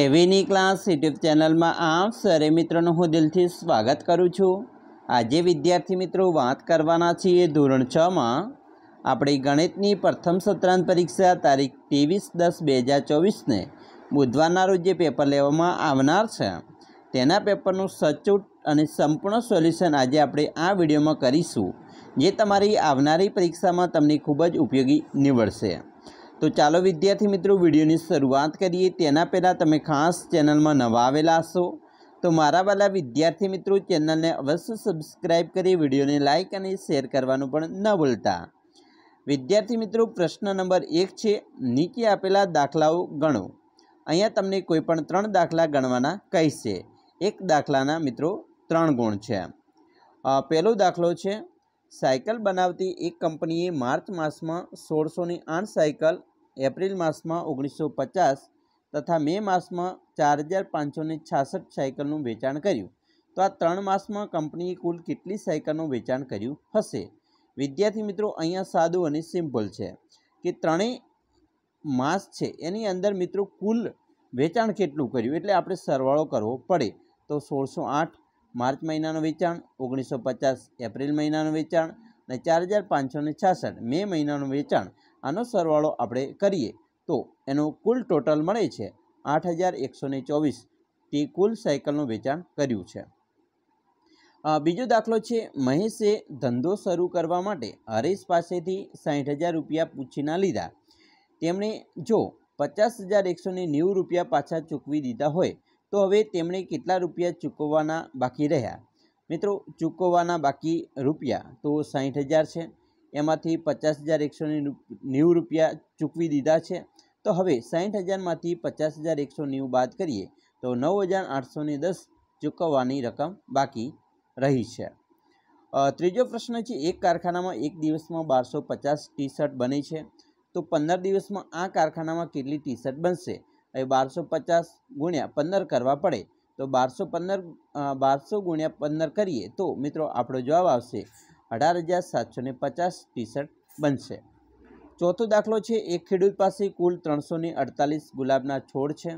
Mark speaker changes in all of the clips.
Speaker 1: એવીની class YouTube ચેનલમાં આપ સરે મિત્રોનું હું દિલથી સ્વાગત કરું છું આજે વિદ્યાર્થી મિત્રો વાત કરવાના છીએ ધોરણ છમાં આપણે ગણિતની પ્રથમ સત્રાંત પરીક્ષા તારીખ ત્રેવીસ દસ બે હજાર ચોવીસને બુધવારના રોજ જે પેપર લેવામાં આવનાર છે તેના પેપરનું સચોટ અને સંપૂર્ણ સોલ્યુશન આજે આપણે આ વિડીયોમાં કરીશું જે તમારી આવનારી પરીક્ષામાં તમને ખૂબ જ ઉપયોગી નીવડશે તો ચાલો વિદ્યાર્થી મિત્રો વિડીયોની શરૂઆત કરીએ તેના પહેલાં તમે ખાસ ચેનલમાં નવા આવેલા હશો તો મારા વાલા વિદ્યાર્થી મિત્રો ચેનલને અવશ્ય સબસ્ક્રાઈબ કરી વિડીયોને લાઇક અને શેર કરવાનું પણ ન ભૂલતા વિદ્યાર્થી મિત્રો પ્રશ્ન નંબર એક છે નીચે આપેલા દાખલાઓ ગણો અહીંયા તમને કોઈપણ ત્રણ દાખલા ગણવાના કહેશે એક દાખલાના મિત્રો ત્રણ ગુણ છે પહેલો દાખલો છે સાયકલ બનાવતી એક કંપનીએ માર્ચ માસમાં સોળસો ને આઠ સાયકલ એપ્રિલ માસમાં ઓગણીસો પચાસ તથા મે માસમાં ચાર હજાર પાંચસો ને છાસઠ સાયકલનું વેચાણ કર્યું તો આ ત્રણ માસમાં કંપનીએ કુલ કેટલી સાયકલનું વેચાણ કર્યું હશે વિદ્યાર્થી મિત્રો અહીંયા સાદું અને સિમ્પલ છે કે ત્રણેય માસ છે એની અંદર મિત્રો કુલ વેચાણ કેટલું કર્યું એટલે આપણે સરવાળો કરવો પડે તો સોળસો આઠ માર્ચ મહિનાનું વેચાણ ઓગણીસો પચાસ એપ્રિલ મહિનાનું વેચાણ અને ચાર હજાર પાંચસો ને છાસઠ મે મહિનાનું વેચાણ આનો સરવાળો આપણે કરીએ તો એનું કુલ ટોટલ મળે છે આઠ હજાર એકસોને ચોવીસ તે કુલ સાયકલનું વેચાણ કર્યું છે બીજો દાખલો છે મહેશે ધંધો શરૂ કરવા માટે હરીશ પાસેથી સાહીઠ હજાર રૂપિયા પૂછીના લીધા તેમણે જો પચાસ હજાર એકસો ને નેવું રૂપિયા પાછા ચૂકવી દીધા હોય તો હવે તેમણે કેટલા રૂપિયા ચૂકવવાના બાકી રહ્યા મિત્રો ચૂકવવાના બાકી રૂપિયા તો સાહીઠ હજાર છે એમાંથી પચાસ હજાર એકસો નેવું રૂપિયા ચૂકવી દીધા છે તો હવે સાહીઠ હજારમાંથી પચાસ હજાર એકસો નેવું બાદ કરીએ તો નવ હજાર આઠસો દસ ચૂકવવાની રકમ બાકી રહી છે ત્રીજો પ્રશ્ન છે એક કારખાનામાં એક દિવસમાં બારસો પચાસ ટી શર્ટ બને છે તો પંદર દિવસમાં આ કારખાનામાં કેટલી ટી શર્ટ બનશે એ બારસો પચાસ ગુણ્યા પંદર કરવા પડે તો બારસો પંદર બારસો ગુણ્યા પંદર કરીએ તો મિત્રો આપણો જવાબ આવશે અઢાર હજાર સાતસો ને પચાસ ટી શર્ટ બનશે ચોથો દાખલો છે એક ખેડૂત પાસે કુલ ત્રણસો ને અડતાલીસ ગુલાબના છોડ છે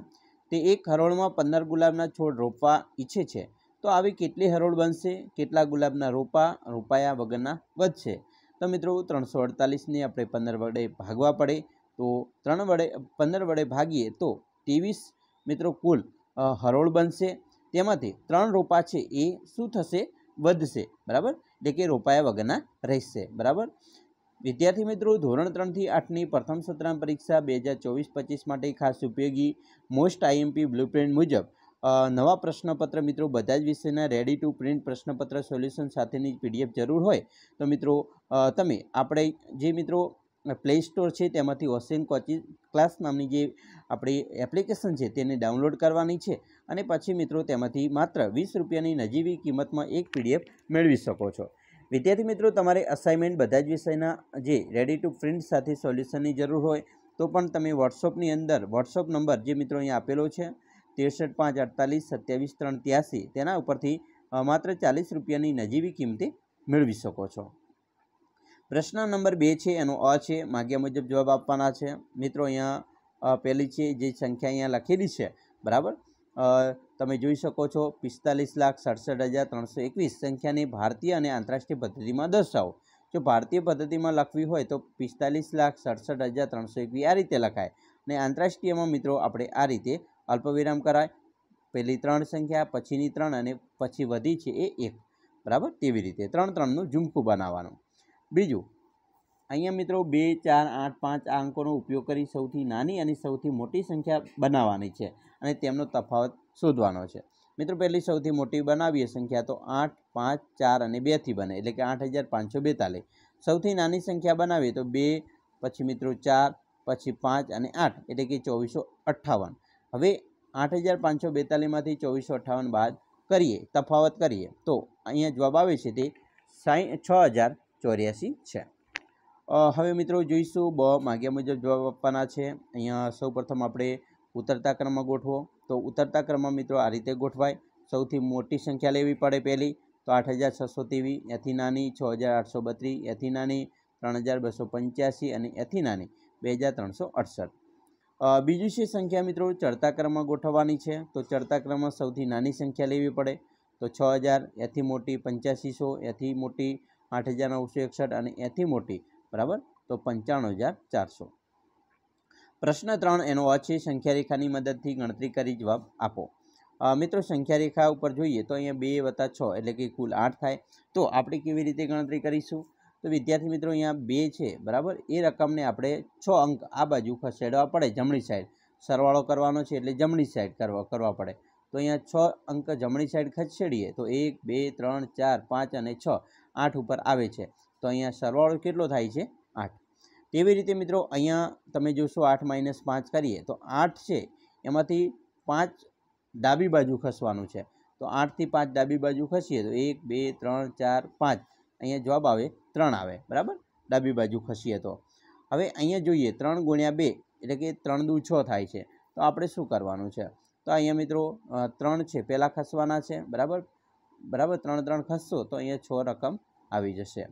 Speaker 1: તે એક હરોળમાં પંદર ગુલાબના છોડ રોપવા ઈચ્છે છે તો આવી કેટલી હરોળ બનશે કેટલા ગુલાબના રોપા રોપાયા વગરના વધશે તો મિત્રો ત્રણસો અડતાલીસને આપણે પંદર વડે ભાગવા પડે તો ત્રણ વડે પંદર વડે ભાગીએ તો ત્રેવીસ મિત્રો કુલ હરોળ બનશે તેમાંથી ત્રણ રોપા છે એ શું થશે વધશે બરાબર એટલે કે રોપાયા વગરના રહેશે બરાબર વિદ્યાર્થી મિત્રો ધોરણ ત્રણથી આઠની પ્રથમ સત્રાંત પરીક્ષા બે હજાર ચોવીસ પચીસ માટે ખાસ ઉપયોગી મોસ્ટ આઈએમપી બ્લુપ્રિન્ટ મુજબ નવા પ્રશ્નપત્ર મિત્રો બધા જ વિષયના રેડી ટુ પ્રિન્ટ પ્રશ્નપત્ર સોલ્યુશન સાથેની પીડીએફ જરૂર હોય તો મિત્રો તમે આપણે જે મિત્રો પ્લે સ્ટોર છે તેમાંથી ઓશિયન કોચિંગ ક્લાસ નામની જે આપણી એપ્લિકેશન છે તેને ડાઉનલોડ કરવાની છે અને પછી મિત્રો તેમાંથી માત્ર વીસ રૂપિયાની નજીવી કિંમતમાં એક પીડીએફ મેળવી શકો છો વિદ્યાર્થી મિત્રો તમારે અસાઇનમેન્ટ બધા જ વિષયના જે રેડી ટુ પ્રિન્ટ સાથે સોલ્યુશનની જરૂર હોય તો પણ તમે વોટ્સઅપની અંદર વોટ્સઅપ નંબર જે મિત્રો અહીંયા આપેલો છે ત્રેસઠ પાંચ અડતાલીસ સત્યાવીસ ત્રણ ત્યાસી તેના ઉપરથી માત્ર ચાલીસ રૂપિયાની નજીવી કિંમતે મેળવી શકો છો પ્રશ્ન નંબર બે છે એનો અ છે માગ્યા મુજબ જવાબ આપવાના છે મિત્રો અહીંયા પહેલી છે જે સંખ્યા અહીંયા લખેલી છે બરાબર તમે જોઈ શકો છો પિસ્તાલીસ લાખ સડસઠ હજાર ત્રણસો એકવીસ સંખ્યાને ભારતીય અને આંતરરાષ્ટ્રીય પદ્ધતિમાં દર્શાવો જો ભારતીય પદ્ધતિમાં લખવી હોય તો પિસ્તાલીસ લાખ સડસઠ હજાર ત્રણસો એકવીસ આ રીતે લખાય અને આંતરરાષ્ટ્રીયમાં મિત્રો આપણે આ રીતે અલ્પવિરામ કરાય પહેલી ત્રણ સંખ્યા પછીની ત્રણ અને પછી વધી છે એ એક બરાબર તેવી રીતે ત્રણ ત્રણનું ઝુમકું બનાવવાનું બીજું અહીંયા મિત્રો બે ચાર આઠ પાંચ આ અંકોનો ઉપયોગ કરી સૌથી નાની અને સૌથી મોટી સંખ્યા બનાવવાની છે અને તેમનો તફાવત શોધવાનો છે મિત્રો પહેલી સૌથી મોટી બનાવીએ સંખ્યા તો આઠ પાંચ ચાર અને બેથી બને એટલે કે આઠ હજાર પાંચસો બેતાલીસ સૌથી નાની સંખ્યા બનાવીએ તો બે પછી મિત્રો ચાર પછી પાંચ અને આઠ એટલે કે ચોવીસો અઠ્ઠાવન હવે આઠ હજાર પાંચસો બેતાલીસમાંથી ચોવીસો અઠ્ઠાવન બાદ કરીએ તફાવત કરીએ તો અહીંયા જવાબ આવે છે તે સાઈ છ હજાર ચોર્યાસી છે હવે મિત્રો જોઈશું બ માગ્યા મુજબ જવાબ આપવાના છે અહીંયા સૌ આપણે ઉતરતા ક્રમમાં ગોઠવો તો ઉતરતા ક્રમમાં મિત્રો આ રીતે ગોઠવાય સૌથી મોટી સંખ્યા લેવી પડે પહેલી તો આઠ હજાર છસો તેવી એથી નાની છ હજાર આઠસો બત્રીસ એથી નાની ત્રણ હજાર બસો પંચ્યાસી અને એથી નાની બે હજાર ત્રણસો અડસઠ બીજું છે સંખ્યા મિત્રો ચડતા ક્રમમાં ગોઠવવાની છે તો ચડતા ક્રમમાં સૌથી નાની સંખ્યા લેવી પડે તો છ હજાર એથી મોટી પંચ્યાસીસો એથી મોટી આઠ હજાર નવસો એકસઠ અને એથી મોટી બરાબર તો પંચાણું હજાર ચારસો પ્રશ્ન ત્રણ એનો અ છે સંખ્યા રેખાની મદદથી ગણતરી કરી જવાબ આપો મિત્રો સંખ્યા રેખા ઉપર જોઈએ તો અહીંયા બે વત્તા છ એટલે કે કુલ આઠ થાય તો આપણે કેવી રીતે ગણતરી કરીશું તો વિદ્યાર્થી મિત્રો અહીંયા બે છે બરાબર એ રકમને આપણે છ અંક આ બાજુ ખસેડવા પડે જમણી સાઈડ સરવાળો કરવાનો છે એટલે જમણી સાઈડ કરવા કરવા પડે તો અહીંયા છ અંક જમણી સાઈડ ખસેડીએ તો એક બે ત્રણ ચાર પાંચ અને છ આઠ ઉપર આવે છે તો અહીંયા સરવાળો કેટલો થાય છે આઠ તેવી રીતે મિત્રો અહીંયા તમે જોશો આઠ માઇનસ પાંચ કરીએ તો આઠ છે એમાંથી પાંચ ડાબી બાજુ ખસવાનું છે તો આઠથી પાંચ ડાબી બાજુ ખસીએ તો એક બે ત્રણ ચાર પાંચ અહીંયા જવાબ આવે ત્રણ આવે બરાબર ડાબી બાજુ ખસીએ તો હવે અહીંયા જોઈએ ત્રણ ગુણ્યા બે એટલે કે ત્રણ દુ છ થાય છે તો આપણે શું કરવાનું છે તો અહીંયા મિત્રો ત્રણ છે પહેલાં ખસવાના છે બરાબર બરાબર ત્રણ ત્રણ ખસશો તો અહીંયા છ રકમ આવી જશે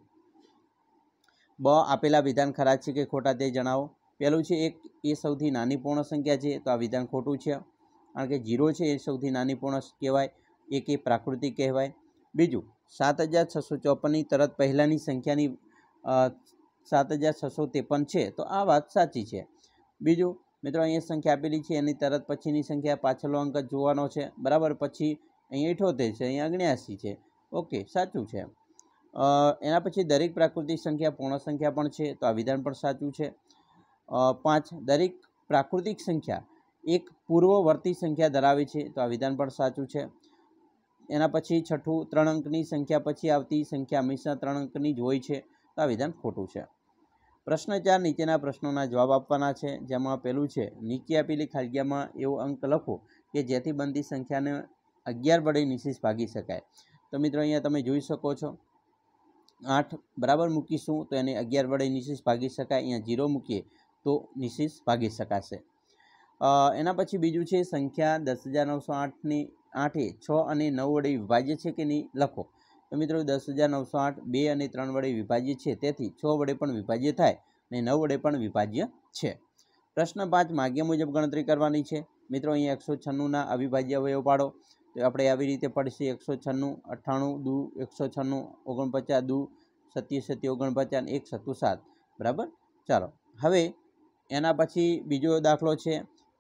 Speaker 1: બ આપેલા વિધાન ખરા છે કે ખોટા તે જણાવો પહેલું છે એક એ સૌથી નાની પૂર્ણ સંખ્યા છે તો આ વિધાન ખોટું છે કારણ કે જીરો છે એ સૌથી નાની પૂર્ણ કહેવાય એક એ પ્રાકૃતિક કહેવાય બીજું સાત હજાર છસો ચોપનની તરત પહેલાંની સંખ્યાની સાત હજાર છસો ત્રેપન છે તો આ વાત સાચી છે બીજું મિત્રો અહીંયા સંખ્યા આપેલી છે એની તરત પછીની સંખ્યા પાછળનો અંક જોવાનો છે બરાબર પછી અહીંયા ઇઠોતેર છે અહીંયા અગ્યાસી છે ઓકે સાચું છે એમ એના પછી દરેક પ્રાકૃતિક સંખ્યા પૂર્ણ સંખ્યા પણ છે તો આ વિધાન પણ સાચું છે પાંચ દરેક પ્રાકૃતિક સંખ્યા એક પૂર્વવર્તી સંખ્યા ધરાવે છે તો આ વિધાન પણ સાચું છે એના પછી છઠ્ઠું ત્રણ અંકની સંખ્યા પછી આવતી સંખ્યા હંમેશા ત્રણ અંકની જ હોય છે તો આ વિધાન ખોટું છે પ્રશ્ન ચાર નીચેના પ્રશ્નોના જવાબ આપવાના છે જેમાં પહેલું છે નીચે આપેલી ખાલગ્યામાં એવો અંક લખો કે જેથી બનતી સંખ્યાને અગિયાર વડે નિશેષ ભાગી શકાય તો મિત્રો અહીંયા તમે જોઈ શકો છો આઠ બરાબર મૂકીશું તો એને અગિયાર વડે નિશેષ ભાગી શકાય અહીંયા ઝીરો મૂકીએ તો નિશેષ ભાગી શકાશે એના પછી બીજું છે સંખ્યા દસ હજાર નવસો આઠની આઠે છ અને નવ વડે વિભાજ્ય છે કે નહીં લખો તો મિત્રો દસ હજાર નવસો આઠ બે અને ત્રણ વડે વિભાજ્ય છે તેથી છ વડે પણ વિભાજ્ય થાય અને નવ વડે પણ વિભાજ્ય છે પ્રશ્ન પાંચ માગ્યા મુજબ ગણતરી કરવાની છે મિત્રો અહીંયા એકસો છન્નુંના અવિભાજ્ય અવયવ પાડો આપણે આવી રીતે પડશે એકસો છન્નું અઠ્ઠાણું દુ એકસો છન્નું ઓગણપચાસ દુ સત્યાસી સત્તી ઓગણપચાસ અને એક સત્તુ સાત બરાબર ચાલો હવે એના પછી બીજો દાખલો છે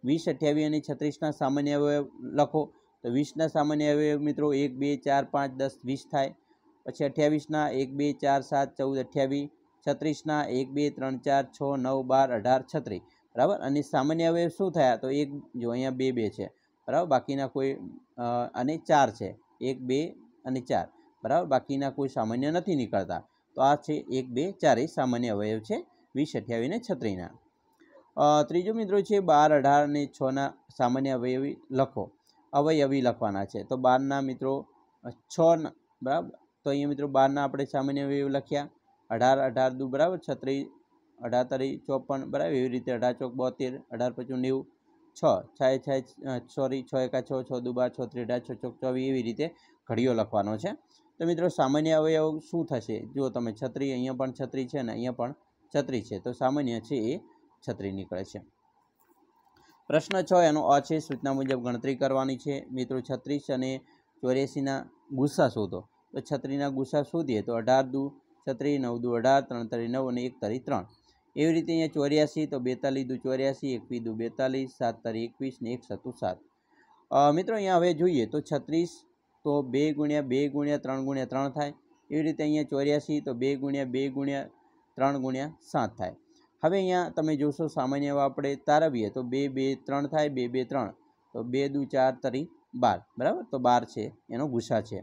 Speaker 1: વીસ અઠ્યાવીસ અને છત્રીસના સામાન્ય અવયવ લખો તો વીસના સામાન્ય અવયવ મિત્રો એક બે ચાર પાંચ દસ વીસ થાય પછી અઠ્યાવીસના એક બે ચાર સાત ચૌદ અઠ્યાવીસ છત્રીસના એક બે ત્રણ ચાર છ નવ બાર અઢાર છત્રીસ બરાબર અને સામાન્ય અવયવ શું થયા તો એક જો અહીંયા બે બે છે બરાબર બાકીના કોઈ અને ચાર છે એક બે અને ચાર બરાબર બાકીના કોઈ સામાન્ય નથી નીકળતા તો આ છે એક બે ચાર એ સામાન્ય અવયવ છે વીસ અઠ્યાવીસ ને છત્રીના ત્રીજો મિત્રો છે બાર અઢાર અને છના સામાન્ય અવયવી લખો અવયવી લખવાના છે તો બારના મિત્રો છ બરાબર તો અહીંયા મિત્રો બારના આપણે સામાન્ય અવયવ લખ્યા અઢાર અઢાર દુ બરાબર છત્રીસ અઢાર તારી ચોપન બરાબર એવી રીતે અઢાર ચોક બોતેર અઢાર પચું નેવું છ છ છ સોરી છ એકા છ છ દુ બાર છ ત્રીડા છ ચોક ચોવી એવી રીતે ઘડીઓ લખવાનો છે તો મિત્રો સામાન્ય અવયવ શું થશે જુઓ તમે છત્રી અહીંયા પણ છત્રી છે અને અહીંયા પણ છત્રી છે તો સામાન્ય છે એ છત્રી નીકળે છે પ્રશ્ન છ એનો અ છે સૂચના મુજબ ગણતરી કરવાની છે મિત્રો છત્રીસ અને ચોર્યાસીના ગુસ્સા શોધો તો છત્રીના ગુસ્સા શોધીએ તો અઢાર દુ છત્રી નવ દુ અઢાર ત્રણ તરી નવ અને એક તરી ત્રણ એવી રીતે અહીંયા ચોર્યાસી તો બેતાલીસ દુ ચોર્યાસી એકવીસ દુ બેતાલીસ સાત તારી એકવીસ ને એક સત્તુ સાત મિત્રો અહીંયા હવે જોઈએ તો છત્રીસ તો બે ગુણ્યા બે ગુણ્યા ત્રણ ગુણ્યા ત્રણ થાય એવી રીતે અહીંયા ચોર્યાસી તો બે ગુણ્યા બે ગુણ્યા ત્રણ ગુણ્યા સાત થાય હવે અહીંયા તમે જોશો સામાન્ય આપણે તારવીએ તો બે બે ત્રણ થાય બે બે ત્રણ તો બે દુ ચાર તરી બાર બરાબર તો બાર છે એનો ગુસ્સા છે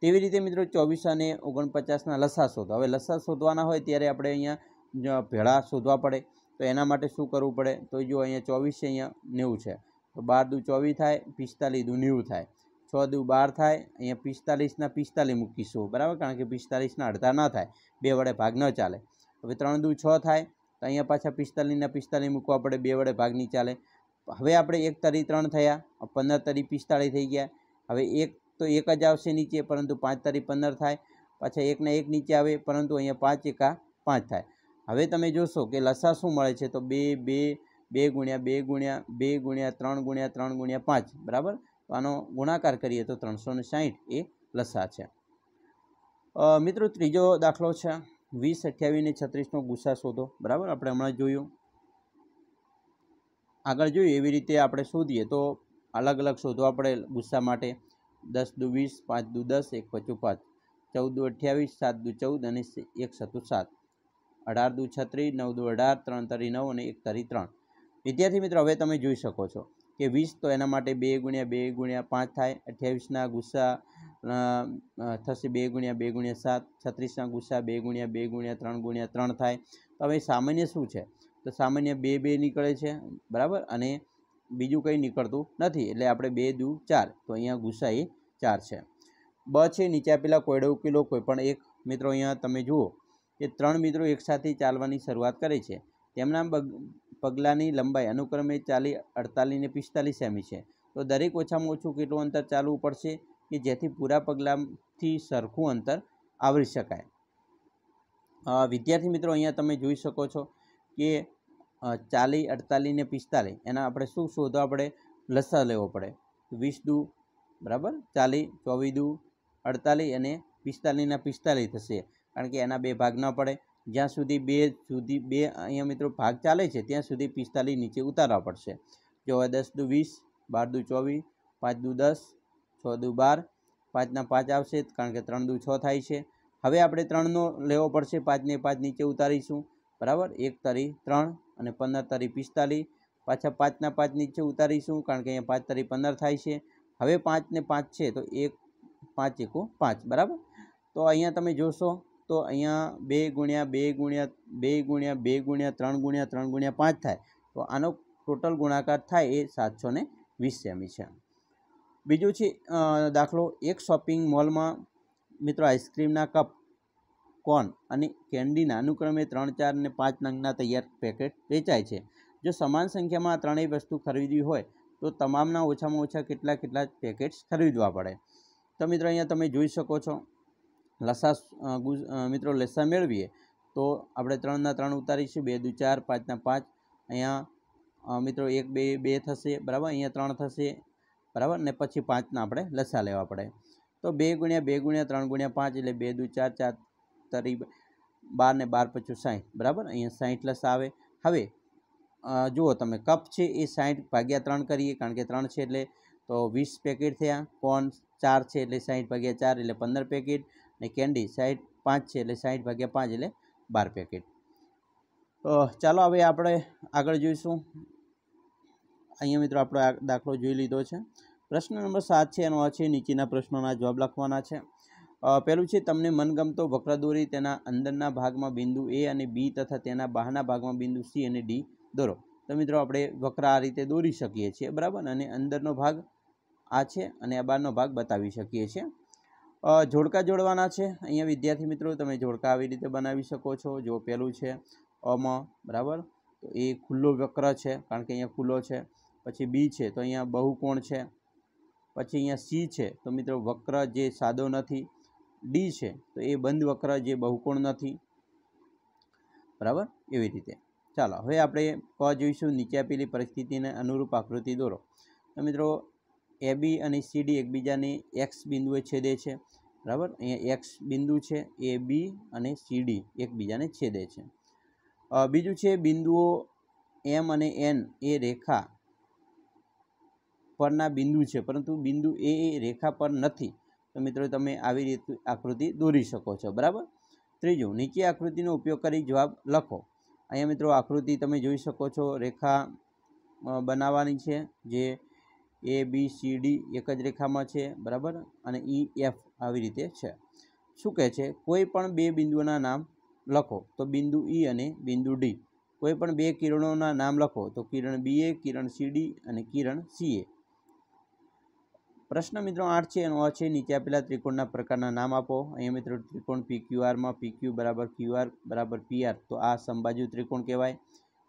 Speaker 1: તેવી રીતે મિત્રો ચોવીસ અને ઓગણપચાસના લસા શોધો હવે લસા શોધવાના હોય ત્યારે આપણે અહીંયા જો ભેળા શોધવા પડે તો એના માટે શું કરવું પડે તો જો અહીંયા 24 છે અહીંયા 90 છે તો 12 * 24 થાય 45 * 2 90 થાય 6 * 2 12 થાય અહીંયા 45 ના 45 મૂકીશું બરાબર કારણ કે 45 ના અડતા ન થાય બે વાર ભાગ ન ચાલે હવે 3 * 2 6 થાય તો અહીંયા પાછા 45 ના 45 મૂકવા પડે બે વાર ભાગ ન ચાલે હવે આપણે 1 તરી 3 થયા અ 15 તરી 45 થઈ ગયા હવે 1 તો એક જ આવશે નીચે પરંતુ 5 તરી 15 થાય પછી 1 ના 1 નીચે આવે પરંતુ અહીંયા 5 * 1 = 5 થાય હવે તમે જોશો કે લસા શું મળે છે તો બે બે બે ગુણ્યા બે ગુણ્યા બે ગુણ્યા ત્રણ ગુણ્યા ત્રણ ગુણ્યા પાંચ બરાબર આનો ગુણાકાર કરીએ તો ત્રણસો ને સાહીઠ એ લસા છે મિત્રો ત્રીજો દાખલો છે વીસ અઠ્યાવીસ ને છત્રીસનો ગુસ્સા શોધો બરાબર આપણે હમણાં જોયું આગળ જોયું એવી રીતે આપણે શોધીએ તો અલગ અલગ શોધવા પડે ગુસ્સા માટે દસ દુ વીસ પાંચ દુ દસ એક પચું પાંચ ચૌદ દુ અઠ્યાવીસ સાત દુ ચૌદ અને એક સતું સાત અઢાર દુ છત્રીસ નવ દુ અઢાર ત્રણ તરી નવ અને એક તરી ત્રણ વિદ્યાર્થી મિત્રો હવે તમે જોઈ શકો છો કે વીસ તો એના માટે બે ગુણ્યા બે ગુણ્યા પાંચ થાય અઠ્યાવીસના ગુસ્સા થશે બે ગુણ્યા બે ગુણ્યા સાત છત્રીસના ગુસ્સા બે ગુણ્યા બે ગુણ્યા ત્રણ ગુણ્યા ત્રણ થાય તો હવે સામાન્ય શું છે તો સામાન્ય બે બે નીકળે છે બરાબર અને બીજું કંઈ નીકળતું નથી એટલે આપણે બે દુ ચાર તો અહીંયા ગુસ્સા એ ચાર છે બ છે નીચે આપેલા કોયડો ઉકેલો કોઈપણ એક મિત્રો અહીંયા તમે જુઓ કે ત્રણ મિત્રો એકસાથે ચાલવાની શરૂઆત કરે છે તેમના પગલાંની લંબાઈ અનુક્રમે ચાલી અડતાલીસ ને પિસ્તાલીસ સેમી છે તો દરેક ઓછામાં ઓછું કેટલું અંતર ચાલવું પડશે કે જેથી પૂરા પગલાંથી સરખું અંતર આવરી શકાય વિદ્યાર્થી મિત્રો અહીંયા તમે જોઈ શકો છો કે ચાલી અડતાલીસ ને પિસ્તાલીસ એના આપણે શું શોધો આપણે લસા લેવો પડે વીસ દુ બરાબર ચાલી ચોવીસ દુ અડતાલીસ અને પિસ્તાલીસના પિસ્તાલીસ થશે કારણ કે એના બે ભાગ ન પડે જ્યાં સુધી બે સુધી બે અહીંયા મિત્રો ભાગ ચાલે છે ત્યાં સુધી પિસ્તાલીસ નીચે ઉતારવા પડશે જો હવે દસ દુ વીસ બાર દુ ચોવીસ પાંચ દુ દસ છ દુ બાર પાંચના પાંચ આવશે કારણ કે ત્રણ દુ છ થાય છે હવે આપણે ત્રણનો લેવો પડશે પાંચને પાંચ નીચે ઉતારીશું બરાબર એક તરી ત્રણ અને પંદર તરી પિસ્તાલીસ પાછા પાંચના પાંચ નીચે ઉતારીશું કારણ કે અહીંયા પાંચ તરી પંદર થાય છે હવે પાંચને પાંચ છે તો એક પાંચ એકો પાંચ બરાબર તો અહીંયા તમે જોશો તો અહીંયા બે ગુણ્યા બે ગુણ્યા બે ગુણ્યા બે ગુણ્યા ત્રણ ગુણ્યા ત્રણ ગુણ્યા પાંચ થાય તો આનો ટોટલ ગુણાકાર થાય એ સાતસો ને વીસ સેમી છે બીજું છે દાખલો એક શોપિંગ મોલમાં મિત્રો આઈસ્ક્રીમના કપ કોન અને કેન્ડીના અનુક્રમે ત્રણ ચાર અને પાંચ નંગના તૈયાર પેકેટ વેચાય છે જો સમાન સંખ્યામાં ત્રણેય વસ્તુ ખરીદવી હોય તો તમામના ઓછામાં ઓછા કેટલા કેટલા પેકેટ્સ ખરીદવા પડે તો મિત્રો અહીંયા તમે જોઈ શકો છો લસા મિત્રો લસા મેળવીએ તો આપણે ત્રણના ત્રણ ઉતારીશું બે દુ ચાર પાંચના પાંચ અહીંયા મિત્રો એક બે બે થશે બરાબર અહીંયા ત્રણ થશે બરાબર ને પછી પાંચના આપણે લસા લેવા પડે તો બે ગુણ્યા બે ગુણ્યા ત્રણ ગુણ્યા પાંચ એટલે બે દુ ચાર ચાર તરી બાર ને બાર પચું સાઠ બરાબર અહીંયા સાઠ લસા આવે હવે જુઓ તમે કપ છે એ સાઠ ભાગ્યા ત્રણ કરીએ કારણ કે ત્રણ છે એટલે તો વીસ પેકેટ થયા કોન ચાર છે એટલે સાઠ ભાગ્યા ચાર એટલે પંદર પેકેટ ને કેન્ડી સાઠ પાંચ છે એટલે સાઠ ભાગ્યા પાંચ એટલે બાર પેકેટ ચાલો હવે આપણે આગળ જોઈશું અહીંયા મિત્રો આપણો દાખલો જોઈ લીધો છે પ્રશ્ન નંબર સાત છે એનો છે નીચેના પ્રશ્નોના જવાબ લખવાના છે પહેલું છે તમને મનગમતો વક્ર દોરી તેના અંદરના ભાગમાં બિંદુ એ અને બી તથા તેના બહારના ભાગમાં બિંદુ સી અને ડી દોરો તો મિત્રો આપણે વક્ર આ રીતે દોરી શકીએ છીએ બરાબર અને અંદરનો ભાગ આ છે અને આ બહારનો ભાગ બતાવી શકીએ છીએ જોડકા જોડવાના છે અહીંયા વિદ્યાર્થી મિત્રો તમે જોડકા આવી રીતે બનાવી શકો છો જો પહેલું છે અમ બરાબર તો એ ખુલ્લો વક્ર છે કારણ કે અહીંયા ખુલ્લો છે પછી બી છે તો અહીંયા બહુકોણ છે પછી અહીંયા સી છે તો મિત્રો વક્ર જે સાદો નથી ડી છે તો એ બંધ વક્ર જે બહુકોણ નથી બરાબર એવી રીતે ચાલો હવે આપણે ક જોઈશું નીચે આપેલી પરિસ્થિતિને અનુરૂપ આકૃતિ દોરો તો મિત્રો એ બી અને સી ડી એકબીજાને એક્સ બિંદુએ છેદે છે બરાબર અહીંયા એક્સ બિંદુ છે એ બી અને સી ડી એકબીજાને છેદે છે બીજું છે બિંદુઓ એમ અને એન એ રેખા પરના બિંદુ છે પરંતુ બિંદુ એ એ રેખા પર નથી તો મિત્રો તમે આવી રીતે આકૃતિ દોરી શકો છો બરાબર ત્રીજું નીચે આકૃતિનો ઉપયોગ કરી જવાબ લખો અહીંયા મિત્રો આકૃતિ તમે જોઈ શકો છો રેખા બનાવવાની છે જે એ બી સી ડી એક જ રેખામાં છે બરાબર અને ઈ e, એફ આવી રીતે છે શું કહે છે કોઈ પણ બે બિંદુઓના નામ લખો તો બિંદુ ઈ e અને બિંદુ ડી કોઈ પણ બે કિરણોના નામ લખો તો કિરણ બી એ કિરણ સી ડી અને કિરણ સી એ પ્રશ્ન મિત્રો આઠ છે એનો અ છે નીચે આપેલા ત્રિકોણના પ્રકારના નામ આપો અહીંયા મિત્રો ત્રિકોણ પી ક્યુઆરમાં પી ક્યુ બરાબર ક્યુ આર બરાબર પી આર તો આ સંબાજુ ત્રિકોણ કહેવાય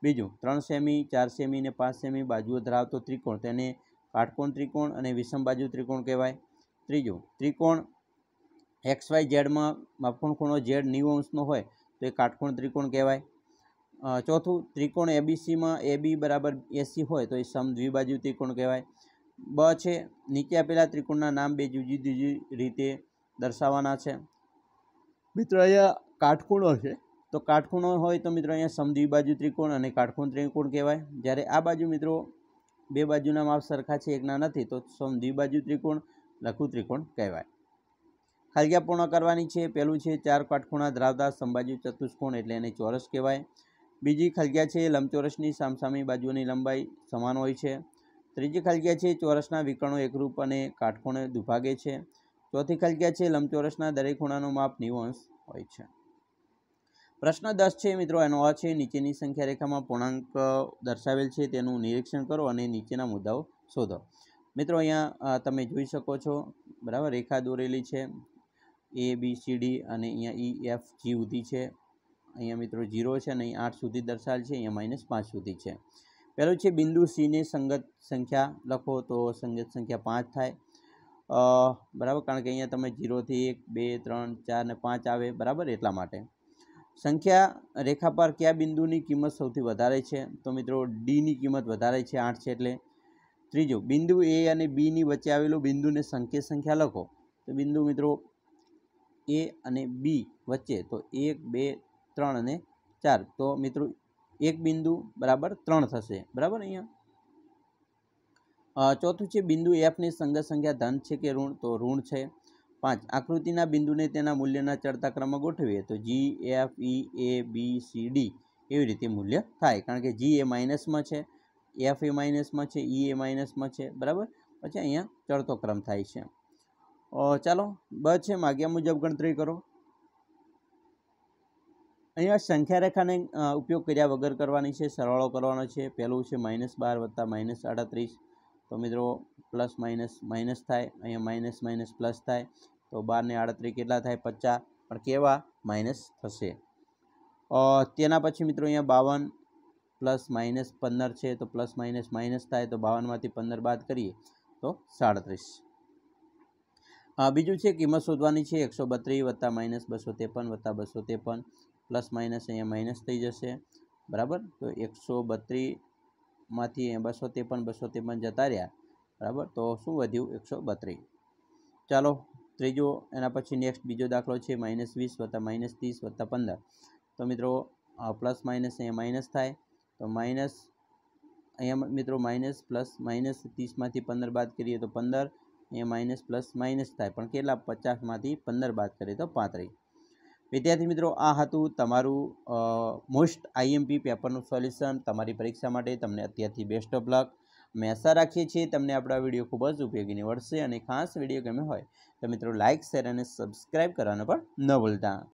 Speaker 1: બીજું ત્રણ સેમી ચાર સેમી અને પાંચ સેમી બાજુઓ ધરાવતો ત્રિકોણ તેને કાટકોણ ત્રિકોણ અને વિષમ બાજુ ત્રિકોણ કહેવાય ત્રીજું ત્રિકોણ એક્સ વાય ઝેડમાં માપકોણ ખૂણો ઝેડ નેવું અંશનો હોય તો એ કાટકોણ ત્રિકોણ કહેવાય ચોથું ત્રિકોણ એબીસીમાં એ બી બરાબર એસી હોય તો એ સમ દ્વિબાજુ ત્રિકોણ કહેવાય બ છે નીચે આપેલા ત્રિકોણના નામ બે જુદી જુદી રીતે દર્શાવવાના છે મિત્રો અહીંયા કાટખૂણો છે તો કાટખૂણો હોય તો મિત્રો અહીંયા સમ સમદ્વિબાજુ ત્રિકોણ અને કાટખૂણ ત્રિકોણ કહેવાય જ્યારે આ બાજુ મિત્રો બે બાજુના માપ સરખા છે એકના નથી તો સમ દ્વિબાજુ ત્રિકોણ લઘુ ત્રિકોણ કહેવાય ખાલિયા પૂર્ણ કરવાની છે પહેલું છે ચાર કાટખૂણા ધરાવતા સંભાજી ચતુષ્કોણ એટલે એને ચોરસ કહેવાય બીજી ખાલિયા છે લંબચોરસની સામસામી બાજુઓની લંબાઈ સમાન હોય છે ત્રીજી ખાલિયા છે ચોરસના વિકર્ણો એકરૂપ અને કાટખૂણે દુભાગે છે ચોથી ખાલિયા છે લંબચોરસના દરેક ખૂણાનું માપ નિવંશ હોય છે પ્રશ્ન દસ છે મિત્રો એનો આ છે નીચેની સંખ્યા રેખામાં પૂર્ણાંક દર્શાવેલ છે તેનું નિરીક્ષણ કરો અને નીચેના મુદ્દાઓ શોધો મિત્રો અહીંયા તમે જોઈ શકો છો બરાબર રેખા દોરેલી છે એ બી સી ડી અને અહીંયા ઈ એફ જી સુધી છે અહીંયા મિત્રો ઝીરો છે અને અહીં આઠ સુધી દર્શાવેલ છે અહીંયા માઇનસ પાંચ સુધી છે પહેલું છે બિંદુ સીને સંગત સંખ્યા લખો તો સંગત સંખ્યા પાંચ થાય બરાબર કારણ કે અહીંયા તમે જીરોથી એક બે ત્રણ ચાર ને પાંચ આવે બરાબર એટલા માટે સંખ્યા રેખા પર કયા બિંદુની કિંમત સૌથી વધારે છે તો મિત્રો ડીની કિંમત વધારે છે આઠ છે એટલે ત્રીજો બિંદુ એ અને બીની વચ્ચે આવેલું બિંદુને સંકેત સંખ્યા લખો તો બિંદુ મિત્રો એ અને બી વચ્ચે તો એક બે ત્રણ અને ચાર તો મિત્રો એક બિંદુ બરાબર ત્રણ થશે બરાબર અહીંયા ચોથું છે બિંદુ એફની સંગત સંખ્યા ધન છે કે ઋણ તો ઋણ છે પાંચ આકૃતિના બિંદુને તેના મૂલ્યના ચડતા ક્રમમાં ગોઠવીએ તો G F E A B C D એવી રીતે મૂલ્ય થાય કારણ કે જી એ માઇનસમાં છે એફ એ માઇનસમાં છે ઈ e એ માઇનસમાં છે બરાબર પછી અહીંયા ચડતો ક્રમ થાય છે ચાલો બ છે માગ્યા મુજબ ગણતરી કરો અહીંયા સંખ્યા રેખાને ઉપયોગ કર્યા વગર કરવાની છે સરવાળો કરવાનો છે પહેલું છે માઇનસ બાર વત્તા માઇનસ આડત્રીસ તો મિત્રો પ્લસ માઇનસ માઇનસ થાય અહીંયા માઇનસ માઇનસ પ્લસ થાય તો બારને આડત્રીસ કેટલા થાય પચાસ પણ કેવા માઇનસ થશે તેના પછી મિત્રો અહીંયા બાવન પ્લસ માઇનસ પંદર છે તો પ્લસ માઇનસ માઇનસ થાય તો બાવનમાંથી પંદર બાદ કરીએ તો સાડત્રીસ બીજું છે કિંમત શોધવાની છે એકસો બત્રીસ વત્તા માઇનસ બસો ત્રેપન વત્તા બસો ત્રેપન પ્લસ માઇનસ અહીંયા માઇનસ થઈ જશે બરાબર તો એકસો બત્રીસ માંથી બસો ત્રેપન બસો ત્રેપન જતા રહ્યા બરાબર તો શું વધ્યું એકસો બત્રીસ ચાલો ત્રીજો એના પછી નેક્સ્ટ બીજો દાખલો છે માઇનસ વીસ વત્તા માઇનસ ત્રીસ વત્તા પંદર તો મિત્રો પ્લસ માઇનસ અહીંયા માઇનસ થાય તો માઇનસ અહીંયા મિત્રો માઇનસ પ્લસ માઇનસ ત્રીસમાંથી પંદર બાદ કરીએ તો પંદર અહીંયા માઇનસ પ્લસ માઇનસ થાય પણ કેટલા પચાસમાંથી પંદર બાદ કરીએ તો પાંત્રીસ વિદ્યાર્થી મિત્રો આ હતું તમારું મોસ્ટ આઈએમપી પેપરનું સોલ્યુશન તમારી પરીક્ષા માટે તમને અત્યારથી બેસ્ટ ઓફ લક અમે આશા રાખીએ છીએ તમને આપણા વિડીયો ખૂબ જ ઉપયોગી નીવડશે અને ખાસ વિડીયો ગમે હોય તો મિત્રો લાઇક શેર અને સબસ્ક્રાઈબ કરવાનું પણ ન ભૂલતા